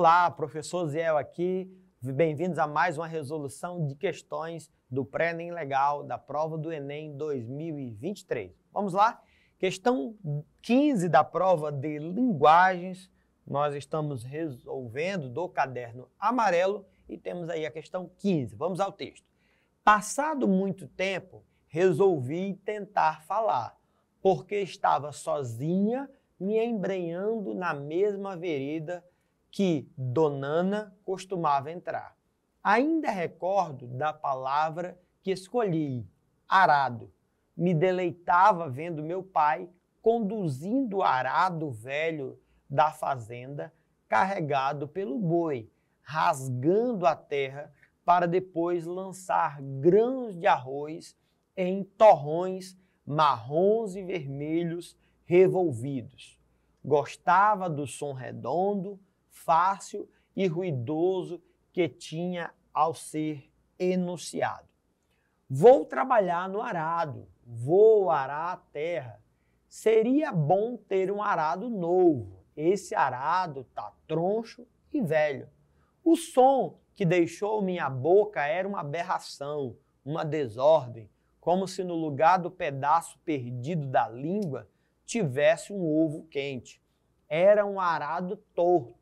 Olá, professor Ziel aqui. Bem-vindos a mais uma resolução de questões do pré-ENEM legal da prova do Enem 2023. Vamos lá? Questão 15 da prova de linguagens. Nós estamos resolvendo do caderno amarelo e temos aí a questão 15. Vamos ao texto. Passado muito tempo, resolvi tentar falar, porque estava sozinha me embrenhando na mesma vereda que Donana costumava entrar. Ainda recordo da palavra que escolhi, arado. Me deleitava vendo meu pai conduzindo o arado velho da fazenda, carregado pelo boi, rasgando a terra para depois lançar grãos de arroz em torrões marrons e vermelhos revolvidos. Gostava do som redondo, fácil e ruidoso que tinha ao ser enunciado. Vou trabalhar no arado, vou arar a terra. Seria bom ter um arado novo. Esse arado tá troncho e velho. O som que deixou minha boca era uma aberração, uma desordem, como se no lugar do pedaço perdido da língua tivesse um ovo quente. Era um arado torto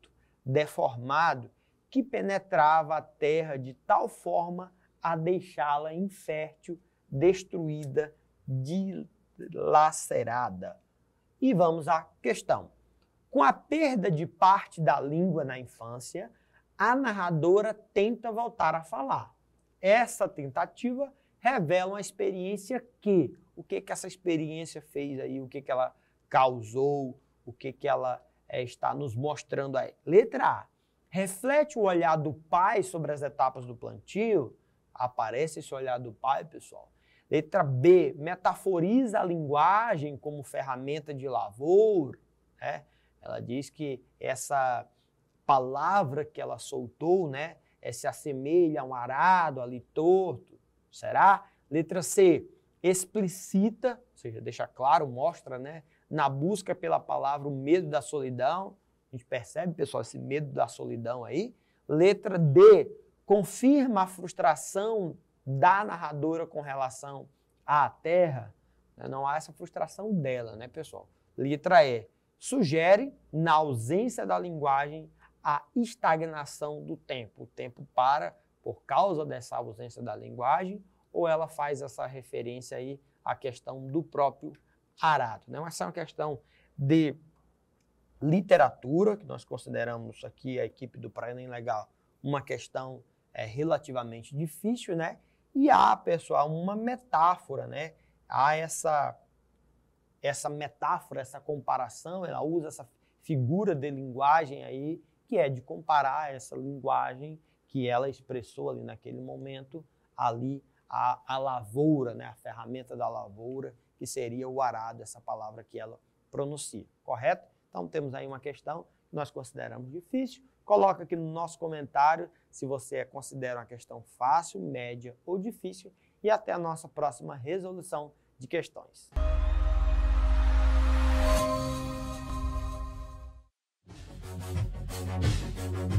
deformado que penetrava a terra de tal forma a deixá-la infértil, destruída, dilacerada. E vamos à questão. Com a perda de parte da língua na infância, a narradora tenta voltar a falar. Essa tentativa revela uma experiência que, o que que essa experiência fez aí, o que que ela causou, o que que ela é, está nos mostrando aí. Letra A. Reflete o olhar do pai sobre as etapas do plantio. Aparece esse olhar do pai, pessoal. Letra B. Metaforiza a linguagem como ferramenta de lavour Né? Ela diz que essa palavra que ela soltou, né, é, se assemelha a um arado ali torto. Será? Letra C. Explicita, ou seja, deixa claro, mostra, né, na busca pela palavra, o medo da solidão. A gente percebe, pessoal, esse medo da solidão aí. Letra D, confirma a frustração da narradora com relação à terra. Né, não há essa frustração dela, né, pessoal? Letra E, sugere, na ausência da linguagem, a estagnação do tempo. O tempo para por causa dessa ausência da linguagem, ou ela faz essa referência aí à questão do próprio arado. Né? Essa é uma questão de literatura, que nós consideramos aqui a equipe do Praia Legal uma questão é, relativamente difícil, né? E há, pessoal, uma metáfora, né? Há essa, essa metáfora, essa comparação, ela usa essa figura de linguagem aí, que é de comparar essa linguagem que ela expressou ali naquele momento, ali a, a lavoura, né? A ferramenta da lavoura que seria o arado, essa palavra que ela pronuncia, correto? Então temos aí uma questão que nós consideramos difícil. Coloca aqui no nosso comentário se você considera uma questão fácil, média ou difícil e até a nossa próxima resolução de questões. Música